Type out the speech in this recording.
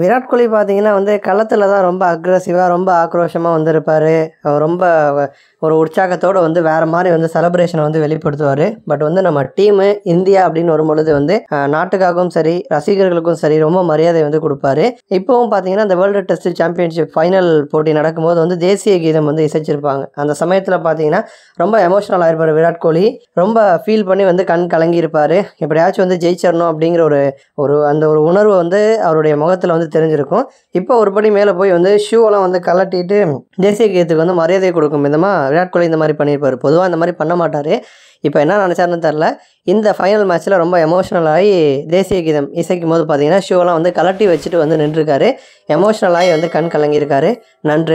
விராட் கோலி பார்த்தீங்கன்னா வந்து களத்தில் தான் ரொம்ப அக்ரஸிவாக ரொம்ப ஆக்ரோஷமாக வந்திருப்பார் ரொம்ப ஒரு உற்சாகத்தோடு வந்து வேறு மாதிரி வந்து செலப்ரேஷனை வந்து வெளிப்படுத்துவார் பட் வந்து நம்ம டீமு இந்தியா அப்படின்னு வரும்பொழுது வந்து நாட்டுக்காகவும் சரி ரசிகர்களுக்கும் சரி ரொம்ப மரியாதை வந்து கொடுப்பாரு இப்போவும் பார்த்தீங்கன்னா அந்த வேர்ல்டு டெஸ்ட் சாம்பியன்ஷிப் ஃபைனல் போட்டி நடக்கும்போது வந்து தேசிய கீதம் வந்து இசைச்சிருப்பாங்க அந்த சமயத்தில் பார்த்தீங்கன்னா ரொம்ப எமோஷனல் ஆகிருப்பார் விராட் கோலி ரொம்ப ஃபீல் பண்ணி வந்து கண் கலங்கியிருப்பார் எப்படியாச்சும் வந்து ஜெயிச்சிடணும் அப்படிங்கிற ஒரு ஒரு அந்த ஒரு உணர்வு வந்து அவருடைய முகத்தில் வந்து வந்து தெரிஞ்சிருக்கும் இப்போ ஒரு படி மேலே போய் வந்து ஷூவெல்லாம் வந்து கலட்டிட்டு தேசிய கீதத்துக்கு வந்து மரியாதை கொடுக்கும் விதமாக விராட் கோலி இந்த மாதிரி பண்ணியிருப்பார் பொதுவாக இந்த மாதிரி பண்ண மாட்டார் இப்போ என்ன நினச்சாருன்னு தெரில இந்த ஃபைனல் மேட்ச்சில் ரொம்ப எமோஷ்னலாகி தேசிய கீதம் இசைக்கும் போது பார்த்தீங்கன்னா ஷூவெல்லாம் வந்து கலட்டி வச்சுட்டு வந்து நின்றுருக்காரு எமோஷ்னலாகி வந்து கண் கலங்கியிருக்காரு நன்றி